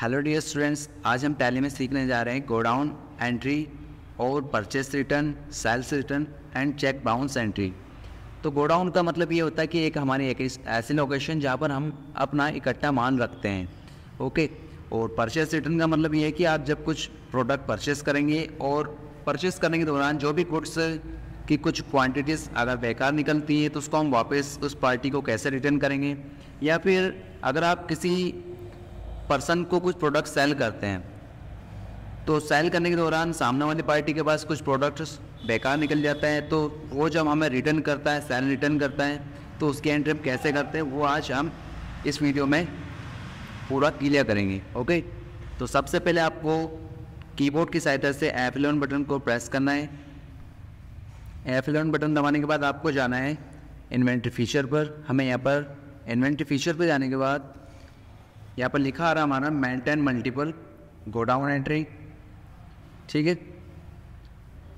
hello dear students आज हम tally में सीखने जा रहे हैं गोडाउन एंट्री और purchase return sales return and cheque bounce entry तो गोडाउन का मतलब ये होता है कि एक हमारी एक ऐसी लोकेशन जहाँ पर हम अपना इकट्ठा माल रखते हैं ओके और परचेस रिटर्न का मतलब ये है कि आप जब कुछ प्रोडक्ट परचेस करेंगे और परचेस करने के दौरान जो भी गुड्स की कुछ क्वांटिटीज़ अगर बेकार निकलती हैं तो उसको हम वापस उस पार्टी को कैसे रिटर्न करेंगे या फिर अगर आप किसी पर्सन को कुछ प्रोडक्ट सेल करते हैं तो सेल करने के दौरान सामने वाली पार्टी के पास कुछ प्रोडक्ट्स बेकार निकल जाता है तो वो जब हमें रिटर्न करता है सेल रिटर्न करता है तो उसकी एंट्री कैसे करते हैं वो आज हम इस वीडियो में पूरा क्लियर करेंगे ओके तो सबसे पहले आपको कीबोर्ड की सहायता से एफ एलेवन बटन को प्रेस करना है एफ एलेवन बटन दबाने के बाद आपको जाना है इन्वेंट्री फीचर पर हमें यहाँ पर इन्वेंट्री फीचर पर जाने के बाद यहाँ पर लिखा आ रहा हमारा मेंटेन मल्टीपल गोडाउन एंट्री ठीक है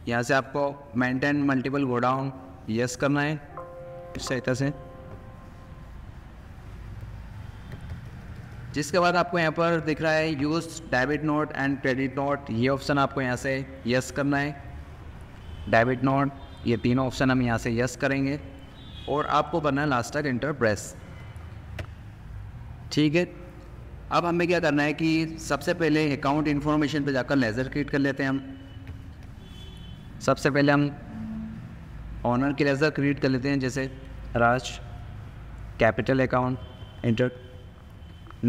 यहाँ से आपको मेंटेन मल्टीपल गोडाउन यस करना है इस सहायता से जिसके बाद आपको यहाँ पर दिख रहा है use debit note and credit note ये ऑप्शन आपको यहाँ से यस करना है डेबिट नोट ये तीनों ऑप्शन हम यहाँ से यस करेंगे और आपको बनना है लास्ट तक इंटर प्रेस ठीक है अब हमें क्या करना है कि सबसे पहले अकाउंट इन्फॉर्मेशन पे जाकर लेज़र क्रिएट कर लेते हैं हम सबसे पहले हम ऑनर की लेज़र क्रिएट कर लेते हैं जैसे Raj capital account enter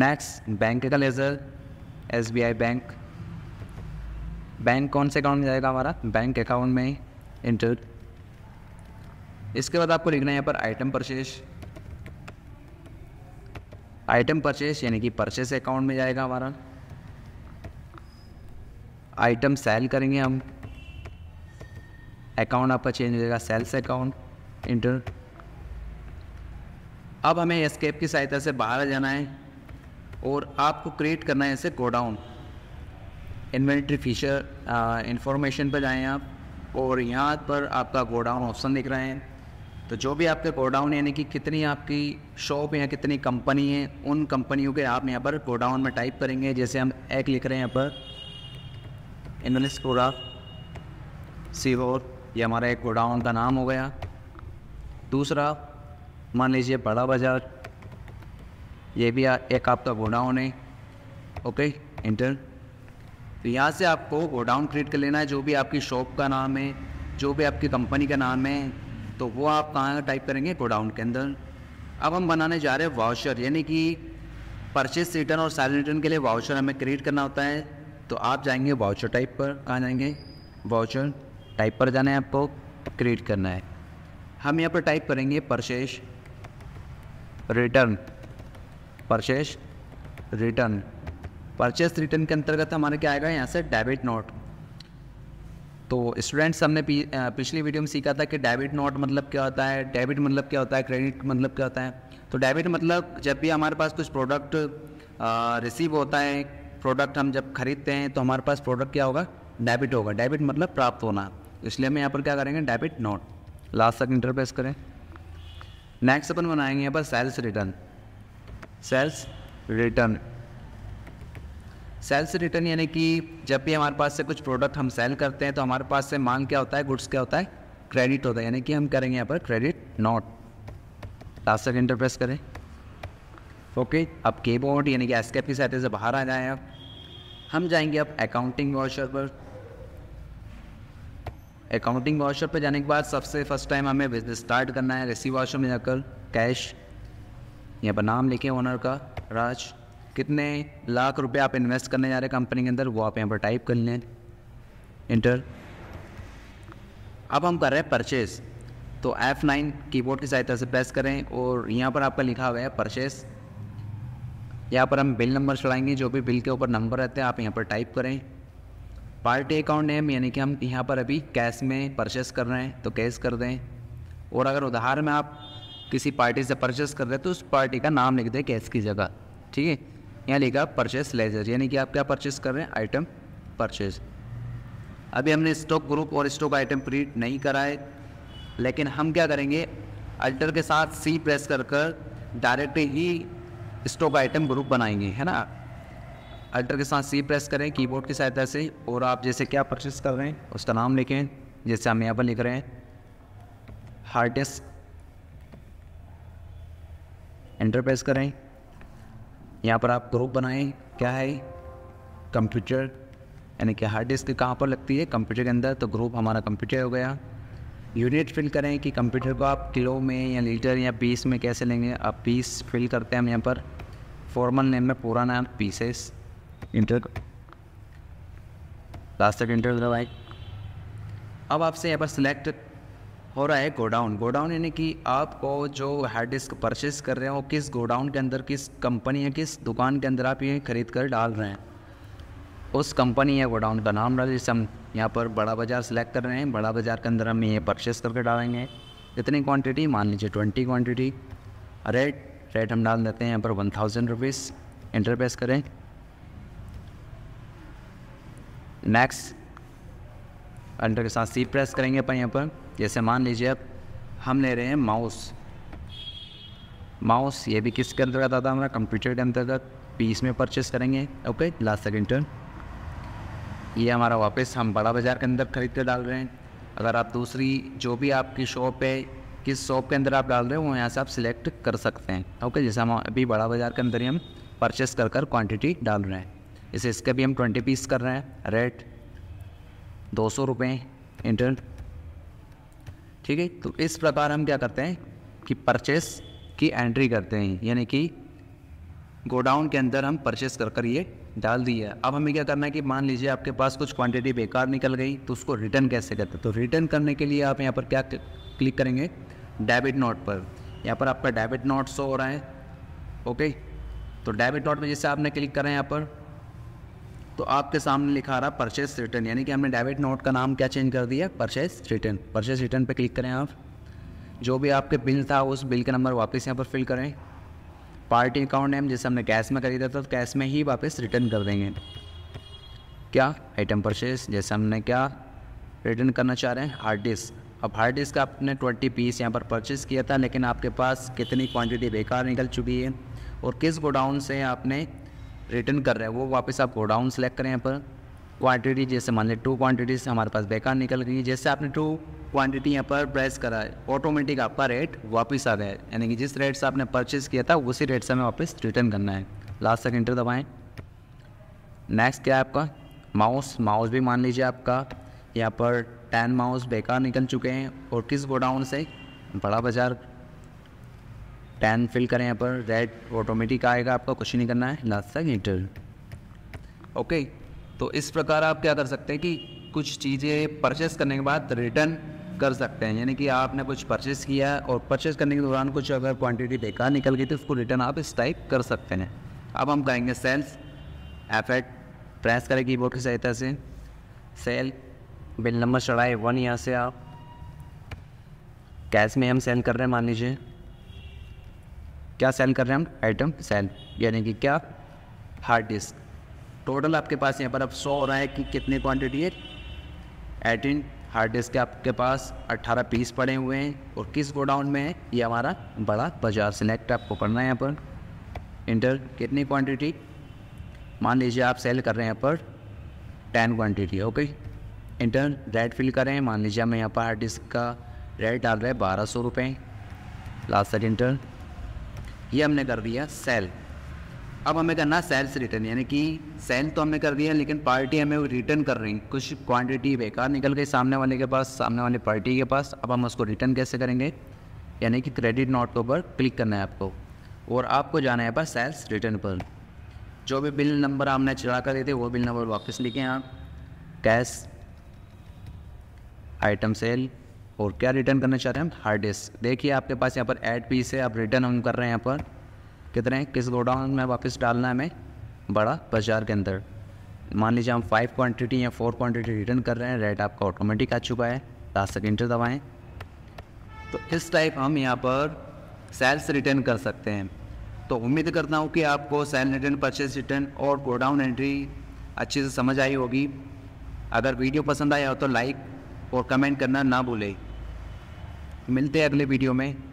next bank का ledger S B I bank bank कौन से अकाउंट में जाएगा हमारा बैंक अकाउंट में इंटर इसके बाद आपको लिखना है यहाँ पर आइटम परचेज आइटम परचेस यानी कि परचेस अकाउंट में जाएगा हमारा आइटम सेल करेंगे हम अकाउंट आपका चेंज हो जाएगा सेल्स अकाउंट इंटर अब हमें एस्केप की सहायता से बाहर जाना है और आपको क्रिएट करना है ऐसे गोडाउन इन्वेंट्री फीचर इंफॉर्मेशन पर जाएं आप और यहाँ पर आपका गोडाउन ऑप्शन दिख रहा है तो जो भी आपके गोडाउन यानी कि कितनी आपकी शॉप या कितनी कंपनी है उन कंपनियों के आप यहाँ पर गोडाउन में टाइप करेंगे जैसे हम एक लिख रहे हैं यहाँ पर इंद्रनिस प्रोडक्ट सीहोर ये हमारा एक गोडाउन का नाम हो गया दूसरा मान लीजिए बड़ा बाज़ार ये भी एक आपका गोडाउन है ओके इंटर तो यहाँ से आपको गोडाउन क्रिएट कर लेना है जो भी आपकी शॉप का नाम है जो भी आपकी कंपनी का नाम है तो वो आप कहाँ टाइप करेंगे गोडाउन के अंदर अब हम बनाने जा रहे हैं वाउचर यानी कि परचेस रिटर्न और सैलरी रिटर्न के लिए वाउचर हमें क्रिएट करना होता है तो आप जाएंगे वाउचर टाइप पर कहाँ जाएंगे वाउचर टाइप पर जाना है आपको क्रिएट करना है हम यहाँ पर टाइप करेंगे purchase return purchase return purchase return के अंतर्गत हमारे क्या आएगा यहाँ से डेबिट नोट तो स्टूडेंट्स हमने पिछली वीडियो में सीखा था कि डेबिट नोट मतलब क्या होता है डेबिट मतलब क्या होता है क्रेडिट मतलब क्या होता है तो डेबिट मतलब जब भी हमारे पास कुछ प्रोडक्ट रिसीव होता है प्रोडक्ट हम जब खरीदते हैं तो हमारे पास प्रोडक्ट क्या होगा डेबिट होगा डेबिट मतलब प्राप्त होना तो इसलिए हम यहाँ पर क्या करेंगे डेबिट नोट लास्ट तक इंटरप्रेस करें नेक्स्ट अपन बनाएंगे यहाँ पर sales return sales return sales return यानी कि जब भी हमारे पास से कुछ प्रोडक्ट हम सेल करते हैं तो हमारे पास से मांग क्या होता है गुड्स क्या होता है क्रेडिट होता है यानी कि हम करेंगे यहाँ पर क्रेडिट नॉट लास्ट तक इंटरप्रेस करें ओके अब के बोर्ड यानी कि एसकेप की सहायता से बाहर आ जाएँ आप हम जाएंगे अब अकाउंटिंग वॉशर पर अकाउंटिंग वॉशर पर जाने के बाद सबसे फर्स्ट टाइम हमें बिजनेस स्टार्ट करना है रेसी वॉशर में जाकर कैश यहाँ पर नाम लिखे ओनर का राज कितने लाख रुपए आप इन्वेस्ट करने जा रहे हैं कंपनी के अंदर वो आप यहाँ पर टाइप कर लें इंटर अब हम कर रहे हैं परचेस तो F9 कीबोर्ड की सहायता से प्रेस करें और यहाँ पर आपका लिखा हुआ है परचेस यहाँ पर हम बिल नंबर चढ़ाएंगे जो भी बिल के ऊपर नंबर रहते हैं आप यहाँ पर टाइप करें पार्टी अकाउंट नेम यानी कि हम यहाँ पर अभी कैश में परचेस कर रहे हैं तो कैश कर दें और अगर उधार में आप किसी पार्टी से परचेस कर रहे हैं तो उस पार्टी का नाम लिख दें कैश की जगह ठीक है यहाँ लिखा परचेस लेजर यानी कि आप क्या परचेस कर रहे हैं आइटम परचेस अभी हमने स्टॉक ग्रुप और स्टॉक आइटम प्रिंट नहीं कराए लेकिन हम क्या करेंगे अल्टर के साथ सी प्रेस कर कर डायरेक्ट ही स्टॉक आइटम ग्रुप बनाएंगे है ना अल्टर के साथ सी प्रेस करें कीबोर्ड की सहायता से और आप जैसे क्या परचेस कर रहे हैं उसका नाम लिखें जैसे हम यहाँ पर लिख रहे हैं हार्डेस्ट एंटर प्रेस करें यहाँ पर आप ग्रुप बनाएं क्या है कंप्यूटर यानी कि हार्ड डिस्क कहाँ पर लगती है कंप्यूटर के अंदर तो ग्रुप हमारा कंप्यूटर हो गया यूनिट फिल करें कि कंप्यूटर को आप किलो में या लीटर या पीस में कैसे लेंगे आप पीस फिल करते हैं हम यहाँ पर फॉर्मल नेम में पूरा नाम पीसेस इंटर लास्ट तक इंटर भाई अब आपसे यहाँ पर सिलेक्ट हो रहा है गोडाउन गोडाउन यानी कि आपको जो हार्ड डिस्क परचेस कर रहे हो किस गोडाउन के अंदर किस कंपनी या किस दुकान के अंदर आप ये खरीद कर डाल रहे हैं उस कंपनी या गोडाउन का नाम डाल जैसे हम यहाँ पर बड़ा बाज़ार सेलेक्ट कर रहे हैं बड़ा बाज़ार के अंदर हम ये परचेस करके डालेंगे इतनी क्वान्टिटी मान लीजिए ट्वेंटी क्वान्टिटी रेट रेट हम डाल देते हैं यहाँ पर वन थाउजेंड रुपीज़ इंटरपेस करें नेक्स्ट अंडर के साथ सी प्रेस करेंगे अपन यहाँ पर जैसे मान लीजिए अब हम ले रहे हैं माउस माउस ये भी किस के अंतर्गत आता है हमारा कंप्यूटर के अंतर्गत पीस में परचेस करेंगे ओके लास्ट सेकेंड टर्न ये हमारा वापस हम बड़ा बाज़ार के अंदर खरीद कर डाल रहे हैं अगर आप दूसरी जो भी आपकी शॉप है किस शॉप के अंदर आप डाल रहे हो वो यहाँ से आप सिलेक्ट कर सकते हैं ओके जैसे हम अभी बड़ा बाज़ार के अंदर ही हम परचेस कर कर क्वान्टिटी डाल रहे हैं जैसे इसका भी हम ट्वेंटी पीस कर रहे हैं रेट दो सौ रुपये इंटर ठीक है तो इस प्रकार हम क्या करते हैं कि परचेस की एंट्री करते हैं यानी कि गोडाउन के अंदर हम परचेस कर कर ये डाल दिया अब हमें क्या करना है कि मान लीजिए आपके पास कुछ क्वांटिटी बेकार निकल गई तो उसको रिटर्न कैसे करते हैं तो रिटर्न करने के लिए आप यहाँ पर क्या क्लिक करेंगे डेबिट नोट पर यहाँ पर आपका डेबिट नोट शो हो रहा है ओके तो डेबिट नोट में जैसे आपने क्लिक करा है यहाँ पर तो आपके सामने लिखा रहा परचेस रिटर्न यानी कि हमने डेबिट नोट का नाम क्या चेंज कर दिया परचेस रिटर्न परचेस रिटर्न पे क्लिक करें आप जो भी आपके बिल था उस बिल का नंबर वापस यहाँ पर फिल करें पार्टी अकाउंट नेम जैसे हमने कैश में खरीदा था तो कैश में ही वापस रिटर्न कर देंगे क्या आइटम परचेस जैसे हमने क्या रिटर्न करना चाह रहे हैं हार्ड डिस्क अब हार्ड डिस्क का आपने ट्वेंटी पीस यहाँ पर परचेस किया था लेकिन आपके पास कितनी क्वांटिटी बेकार निकल चुकी है और किस गोडाउन से आपने रिटर्न कर रहा है वो वापस आप गोडाउन सेलेक्ट करें यहाँ पर क्वांटिटी जैसे मान लें टू क्वांटिटीज हमारे पास बेकार निकल गई जैसे आपने टू क्वांटिटी यहाँ पर प्रेस करा है ऑटोमेटिक आपका रेट वापस आ गया है यानी कि जिस रेट से आपने परचेज़ किया था उसी रेट से हमें वापस रिटर्न करना है लास्ट तक इंटर दबाएँ नेक्स्ट क्या है आपका माउस माउस भी मान लीजिए आपका यहाँ पर टेन माउस बेकार निकल चुके हैं और किस गोडाउन से बड़ा बाज़ार टेन फिल करें यहाँ पर रेड ऑटोमेटिक आएगा आपका कुछ नहीं करना है लास्ट तक इंटर ओके तो इस प्रकार आप क्या कर सकते हैं कि कुछ चीज़ें परचेस करने के बाद रिटर्न कर सकते हैं यानी कि आपने कुछ परचेस किया और परचेस करने के दौरान कुछ अगर क्वांटिटी बेकार निकल गई तो उसको रिटर्न आप इस टाइप कर सकते हैं अब हम कहेंगे सेल्स एफेक्ट प्रेस करें बोर्ड की सहायता से सेल बिल नंबर चढ़ाए वन यहाँ से आप कैश में हम सेल कर रहे हैं मान लीजिए क्या सेल कर रहे हैं हम आइटम सेल यानी कि क्या हार्ड डिस्क टोटल आपके पास यहाँ पर अब सौ हो रहा है कि कितनी क्वांटिटी है एटीन हार्ड डिस्क के आपके पास 18 पीस पड़े हुए हैं और किस गोडाउन में है ये हमारा बड़ा बाजार सेलेक्ट आपको करना है यहाँ पर इंटर कितनी क्वांटिटी मान लीजिए आप सेल कर रहे हैं यहाँ पर टेन क्वान्टिटी ओके इंटर रेड फिल करें मान लीजिए हमें यहाँ पर हार्ड डिस्क का रेट डाल रहे हैं बारह सौ रुपये लास्ट सर इंटर ये हमने कर दिया सेल अब हमें करना सेल्स रिटर्न यानी कि सेल तो हमने कर दिया लेकिन पार्टी हमें रिटर्न कर रही कुछ क्वांटिटी बेकार निकल गई सामने वाले के पास सामने वाले पार्टी के पास अब हम उसको रिटर्न कैसे करेंगे यानी कि क्रेडिट नोट के ऊपर क्लिक करना है आपको और आपको जाना है पर सेल्स रिटर्न पर जो भी बिल नंबर हमने चढ़ा कर दिए थे वो बिल नंबर वापस लिखें आप कैश आइटम सेल और क्या रिटर्न करना चाह रहे हैं हम हार्ड डिस्क देखिए आपके पास यहाँ पर एड पीस है आप रिटर्न हम कर रहे हैं यहाँ पर कितने किस गोडाउन में वापस डालना है हमें बड़ा बाजार के अंदर मान लीजिए हम फाइव क्वान्टिटी या फोर क्वान्टिटी रिटर्न कर रहे हैं रेट आपका ऑटोमेटिक आ चुका है लास्ट तक इंटर दबाएँ तो इस टाइप हम यहाँ पर सेल्स रिटर्न कर सकते हैं तो उम्मीद करता हूँ कि आपको सेल रिटर्न परचेज रिटर्न और गोडाउन एंट्री अच्छे से समझ आई होगी अगर वीडियो पसंद आया हो तो लाइक और कमेंट करना ना भूलें मिलते हैं अगले वीडियो में